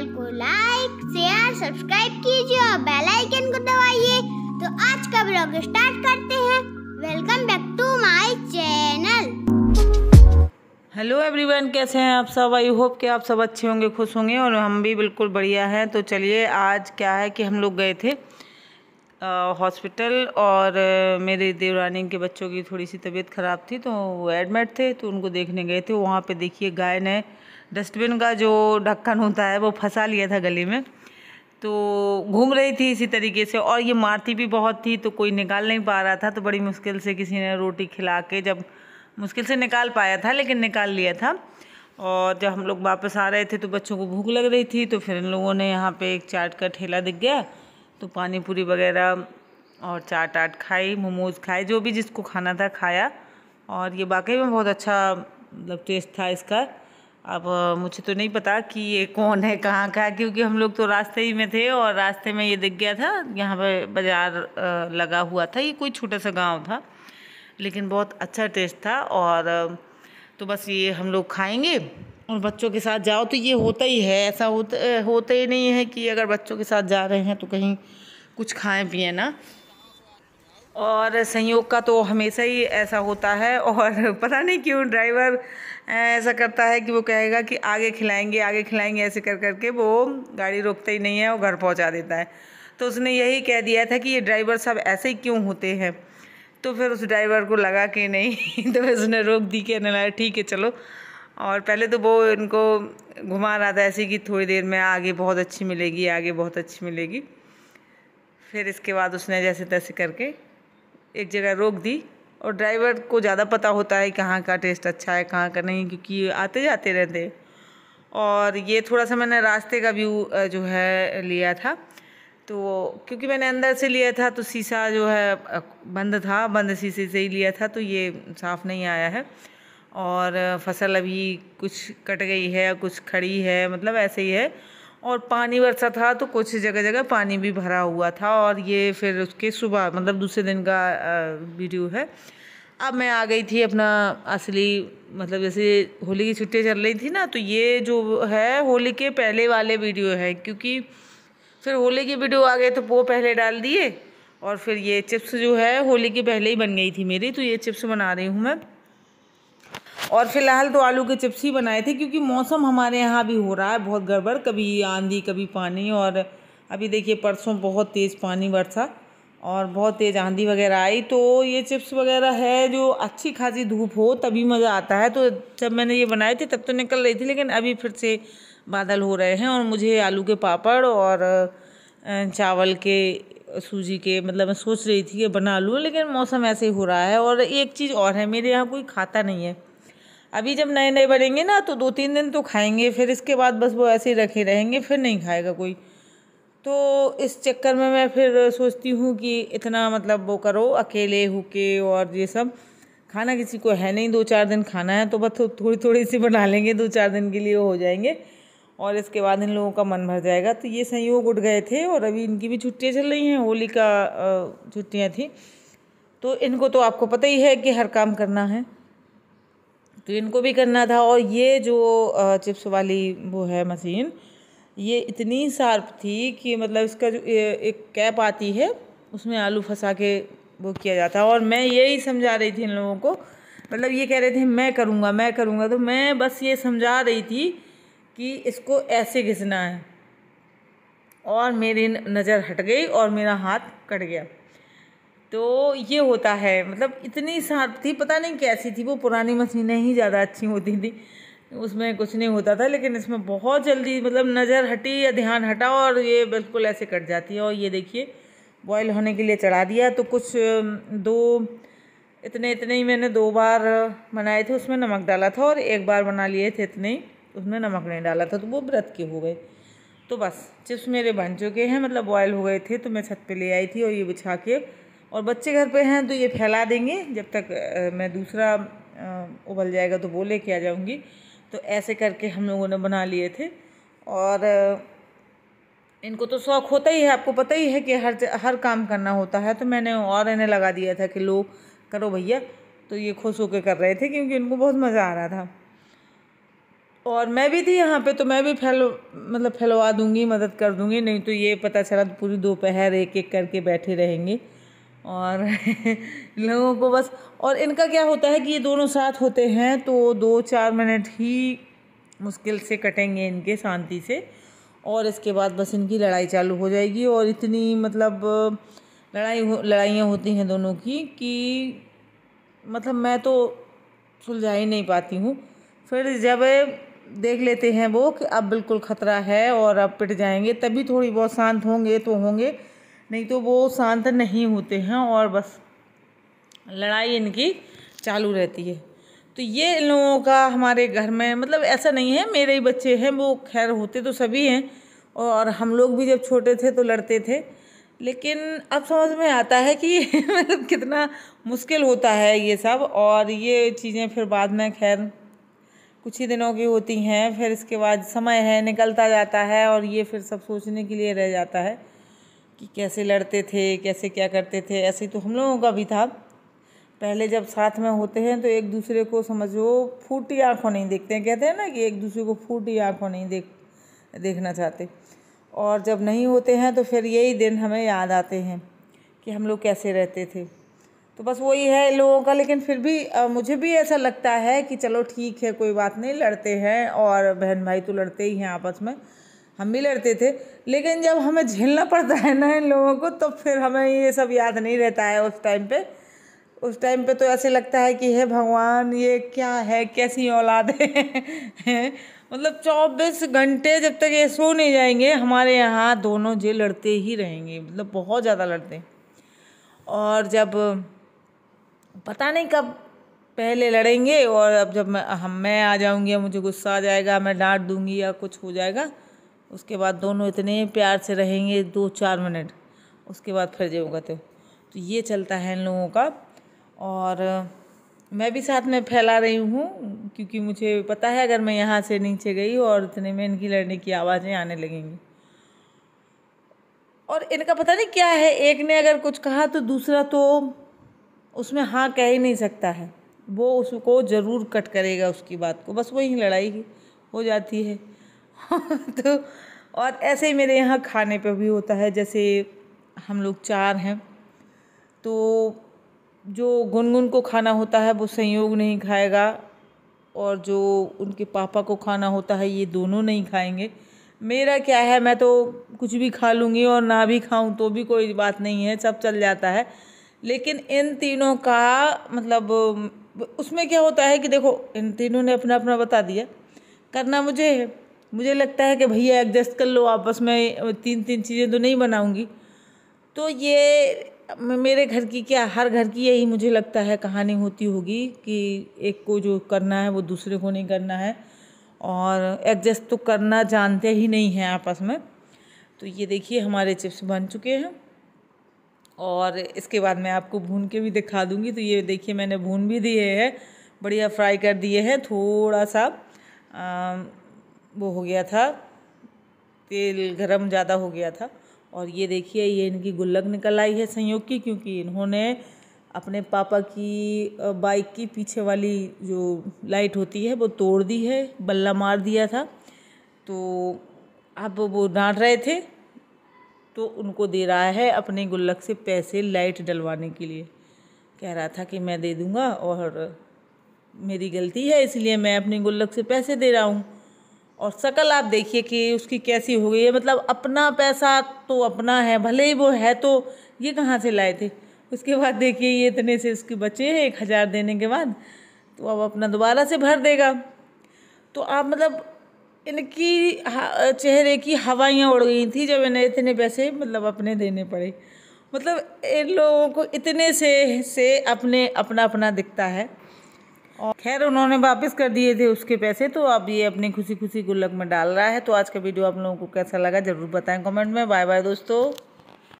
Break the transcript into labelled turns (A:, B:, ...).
A: channel को like share subscribe कीजिए और बेल आइकन को दबाइए तो आज का ब्लॉग स्टार्ट करते हैं welcome back to my channel hello everyone कैसे हैं आप सब आई होप कि आप सब अच्छे होंगे खुश होंगे और हम भी बिल्कुल बढ़िया हैं तो चलिए आज क्या है कि हम लोग गए थे हॉस्पिटल और मेरे देवरानी के बच्चों की थोड़ी सी तबीयत ख़राब थी तो वो एडमिट थे तो उनको देखने गए थे वहाँ पे देखिए गाय ने डस्टबिन का जो ढक्कन होता है वो फंसा लिया था गली में तो घूम रही थी इसी तरीके से और ये मारती भी बहुत थी तो कोई निकाल नहीं पा रहा था तो बड़ी मुश्किल से किसी ने रोटी खिला के जब मुश्किल से निकाल पाया था लेकिन निकाल लिया था और जब हम लोग वापस आ रहे थे तो बच्चों को भूख लग रही थी तो फिर इन लोगों ने यहाँ पे एक चाट का ठेला दिख गया तो पानी पूरी वगैरह और चाट आट खाई मोमोज़ खाए जो भी जिसको खाना था खाया और ये वाकई में बहुत अच्छा मतलब टेस्ट था इसका अब मुझे तो नहीं पता कि ये कौन है कहाँ का है क्योंकि हम लोग तो रास्ते ही में थे और रास्ते में ये दिख गया था यहाँ पे बाज़ार लगा हुआ था ये कोई छोटा सा गांव था लेकिन बहुत अच्छा टेस्ट था और तो बस ये हम लोग खाएंगे और बच्चों के साथ जाओ तो ये होता ही है ऐसा होता होता ही नहीं है कि अगर बच्चों के साथ जा रहे हैं तो कहीं कुछ खाएं पिए ना और संयोग का तो हमेशा ही ऐसा होता है और पता नहीं क्यों ड्राइवर ऐसा करता है कि वो कहेगा कि आगे खिलाएंगे आगे खिलाएंगे ऐसे कर करके वो गाड़ी रोकता ही नहीं है और घर पहुंचा देता है तो उसने यही कह दिया था कि ये ड्राइवर सब ऐसे ही क्यों होते हैं तो फिर उस ड्राइवर को लगा कि नहीं तो फिर उसने रोक दी कि लगा ठीक है चलो और पहले तो वो इनको घुमा रहा था ऐसे कि थोड़ी देर में आगे बहुत अच्छी मिलेगी आगे बहुत अच्छी मिलेगी फिर इसके बाद उसने जैसे तैसे करके एक जगह रोक दी और ड्राइवर को ज़्यादा पता होता है कहाँ का टेस्ट अच्छा है कहाँ का नहीं क्योंकि आते जाते रहते और ये थोड़ा सा मैंने रास्ते का व्यू जो है लिया था तो क्योंकि मैंने अंदर से लिया था तो शीशा जो है बंद था बंद शीशे से ही लिया था तो ये साफ़ नहीं आया है और फसल अभी कुछ कट गई है कुछ खड़ी है मतलब ऐसे ही है और पानी बरसा था तो कुछ जगह जगह पानी भी भरा हुआ था और ये फिर उसके सुबह मतलब दूसरे दिन का वीडियो है अब मैं आ गई थी अपना असली मतलब जैसे होली की छुट्टियाँ चल रही थी ना तो ये जो है होली के पहले वाले वीडियो है क्योंकि फिर होली की वीडियो आ गए तो वो पहले डाल दिए और फिर ये चिप्स जो है होली के पहले ही बन गई थी मेरी तो ये चिप्स बना रही हूँ मैं और फिलहाल तो आलू के चिप्स ही बनाए थे क्योंकि मौसम हमारे यहाँ भी हो रहा है बहुत गड़बड़ कभी आंधी कभी पानी और अभी देखिए परसों बहुत तेज़ पानी बरसा और बहुत तेज़ आंधी वगैरह आई तो ये चिप्स वगैरह है जो अच्छी खासी धूप हो तभी मज़ा आता है तो जब मैंने ये बनाए थे तब तो निकल रही थी लेकिन अभी फिर से बादल हो रहे हैं और मुझे आलू के पापड़ और चावल के सूजी के मतलब मैं सोच रही थी कि बना लूँ लेकिन मौसम ऐसे ही हो रहा है और एक चीज़ और है मेरे यहाँ कोई खाता नहीं है अभी जब नए नए बनेंगे ना तो दो तीन दिन तो खाएंगे फिर इसके बाद बस वो ऐसे ही रखे रहेंगे फिर नहीं खाएगा कोई तो इस चक्कर में मैं फिर सोचती हूँ कि इतना मतलब वो करो अकेले हुके और ये सब खाना किसी को है नहीं दो चार दिन खाना है तो बस थोड़ी थोड़ी सी बना लेंगे दो चार दिन के लिए हो जाएंगे और इसके बाद इन लोगों का मन भर जाएगा तो ये संयोग उठ गए थे और अभी इनकी भी छुट्टियाँ चल रही हैं होली का छुट्टियाँ थी तो इनको तो आपको पता ही है कि हर काम करना है तो इनको भी करना था और ये जो चिप्स वाली वो है मशीन ये इतनी शार्प थी कि मतलब इसका जो एक कैप आती है उसमें आलू फंसा के वो किया जाता और मैं यही समझा रही थी इन लोगों को मतलब ये कह रहे थे मैं करूँगा मैं करूँगा तो मैं बस ये समझा रही थी कि इसको ऐसे घिसना है और मेरी नज़र हट गई और मेरा हाथ कट गया तो ये होता है मतलब इतनी साफ थी पता नहीं कैसी थी वो पुरानी मशीनें ही ज़्यादा अच्छी होती थी उसमें कुछ नहीं होता था लेकिन इसमें बहुत जल्दी मतलब नज़र हटी या ध्यान हटा और ये बिल्कुल ऐसे कट जाती है और ये देखिए बॉयल होने के लिए चढ़ा दिया तो कुछ दो इतने इतने ही मैंने दो बार बनाए थे उसमें नमक डाला था और एक बार बना लिए थे इतने ही उसमें नमक नहीं डाला था तो वो व्रत के हो गए तो बस चिप्स मेरे बन चुके हैं मतलब बॉयल हो गए थे तो मैं छत पे ले आई थी और ये बिछा के और बच्चे घर पे हैं तो ये फैला देंगे जब तक मैं दूसरा उबल जाएगा तो वो लेके आ जाऊँगी तो ऐसे करके हम लोगों ने बना लिए थे और इनको तो शौक़ होता ही है आपको पता ही है कि हर हर काम करना होता है तो मैंने और इन्हें लगा दिया था कि लो करो भैया तो ये खुश होकर कर रहे थे क्योंकि इनको बहुत मज़ा आ रहा था और मैं भी थी यहाँ पे तो मैं भी फैल मतलब फैलवा दूंगी मदद कर दूँगी नहीं तो ये पता चला तो पूरी दोपहर एक एक करके बैठे रहेंगे और लोगों को बस और इनका क्या होता है कि ये दोनों साथ होते हैं तो दो चार मिनट ही मुश्किल से कटेंगे इनके शांति से और इसके बाद बस इनकी लड़ाई चालू हो जाएगी और इतनी मतलब लड़ाई हो लड़ाइयाँ होती हैं दोनों की कि मतलब मैं तो सुलझा ही नहीं पाती हूँ फिर जब देख लेते हैं वो कि अब बिल्कुल ख़तरा है और अब पिट जाएंगे तभी थोड़ी बहुत शांत होंगे तो होंगे नहीं तो वो शांत नहीं होते हैं और बस लड़ाई इनकी चालू रहती है तो ये इन लोगों का हमारे घर में मतलब ऐसा नहीं है मेरे ही बच्चे हैं वो खैर होते तो सभी हैं और हम लोग भी जब छोटे थे तो लड़ते थे लेकिन अब समझ में आता है कि मतलब कितना मुश्किल होता है ये सब और ये चीज़ें फिर बाद में खैर कुछ ही दिनों की होती हैं फिर इसके बाद समय है निकलता जाता है और ये फिर सब सोचने के लिए रह जाता है कि कैसे लड़ते थे कैसे क्या करते थे ऐसे तो हम लोगों का भी था पहले जब साथ में होते हैं तो एक दूसरे को समझो फूटी आँखों नहीं देखते हैं कहते हैं ना कि एक दूसरे को फूटी आँखों नहीं देख देखना चाहते और जब नहीं होते हैं तो फिर यही दिन हमें याद आते हैं कि हम लोग कैसे रहते थे तो बस वही है लोगों का लेकिन फिर भी आ, मुझे भी ऐसा लगता है कि चलो ठीक है कोई बात नहीं लड़ते हैं और बहन भाई तो लड़ते ही हैं आपस में हम भी लड़ते थे लेकिन जब हमें झेलना पड़ता है ना इन लोगों को तो फिर हमें ये सब याद नहीं रहता है उस टाइम पे उस टाइम पे तो ऐसे लगता है कि हे भगवान ये क्या है कैसी औलाद है मतलब चौबीस घंटे जब तक ये सो नहीं जाएंगे हमारे यहाँ दोनों जे लड़ते ही रहेंगे मतलब बहुत ज़्यादा लड़ते हैं और जब पता नहीं कब पहले लड़ेंगे और अब जब मैं हम मैं आ जाऊँगी मुझे गुस्सा आ जाएगा मैं डांट दूंगी या कुछ हो जाएगा उसके बाद दोनों इतने प्यार से रहेंगे दो चार मिनट उसके बाद फिर जो कहते तो ये चलता है इन लोगों का और मैं भी साथ में फैला रही हूँ क्योंकि मुझे पता है अगर मैं यहाँ से नीचे गई और इतने में इनकी लड़ने की आवाज़ें आने लगेंगी और इनका पता नहीं क्या है एक ने अगर कुछ कहा तो दूसरा तो उसमें हाँ कह ही नहीं सकता है वो उसको ज़रूर कट करेगा उसकी बात को बस वही लड़ाई हो जाती है तो और ऐसे ही मेरे यहाँ खाने पे भी होता है जैसे हम लोग चार हैं तो जो गुनगुन को खाना होता है वो संयोग नहीं खाएगा और जो उनके पापा को खाना होता है ये दोनों नहीं खाएंगे मेरा क्या है मैं तो कुछ भी खा लूँगी और ना भी खाऊँ तो भी कोई बात नहीं है सब चल जाता है लेकिन इन तीनों का मतलब उसमें क्या होता है कि देखो इन तीनों ने अपना अपना बता दिया करना मुझे है मुझे लगता है कि भैया एडजस्ट कर लो आपस में तीन तीन चीज़ें तो नहीं बनाऊँगी तो ये मेरे घर की क्या हर घर की यही मुझे लगता है कहानी होती होगी कि एक को जो करना है वो दूसरे को नहीं करना है और एडजस्ट तो करना जानते ही नहीं हैं आपस में तो ये देखिए हमारे चिप्स बन चुके हैं और इसके बाद मैं आपको भून के भी दिखा दूँगी तो ये देखिए मैंने भून भी दिए हैं बढ़िया फ्राई कर दिए हैं थोड़ा सा आ, वो हो गया था तेल गरम ज़्यादा हो गया था और ये देखिए ये इनकी गुल्लक निकल आई है संयोग की क्योंकि इन्होंने अपने पापा की बाइक की पीछे वाली जो लाइट होती है वो तोड़ दी है बल्ला मार दिया था तो अब वो डांट रहे थे तो उनको दे रहा है अपने गुल्लक से पैसे लाइट डलवाने के लिए कह रहा था कि मैं दे दूँगा और मेरी गलती है इसलिए मैं अपने गुल्लक से पैसे दे रहा हूँ और शक्ल आप देखिए कि उसकी कैसी हो गई है मतलब अपना पैसा तो अपना है भले ही वो है तो ये कहाँ से लाए थे उसके बाद देखिए ये इतने से उसके बचे हैं एक हज़ार देने के बाद तो अब अपना दोबारा से भर देगा तो आप मतलब इनकी चेहरे की हवाइयाँ उड़ गई थी जब इन्हें इतने पैसे मतलब अपने देने पड़े मतलब इन लोगों को इतने से से अपने अपना अपना दिखता है और खैर उन्होंने वापस कर दिए थे उसके पैसे तो अब ये अपनी खुशी खुशी गुल्लक में डाल रहा है तो आज का वीडियो आप लोगों को कैसा लगा ज़रूर बताएं कमेंट में बाय बाय दोस्तों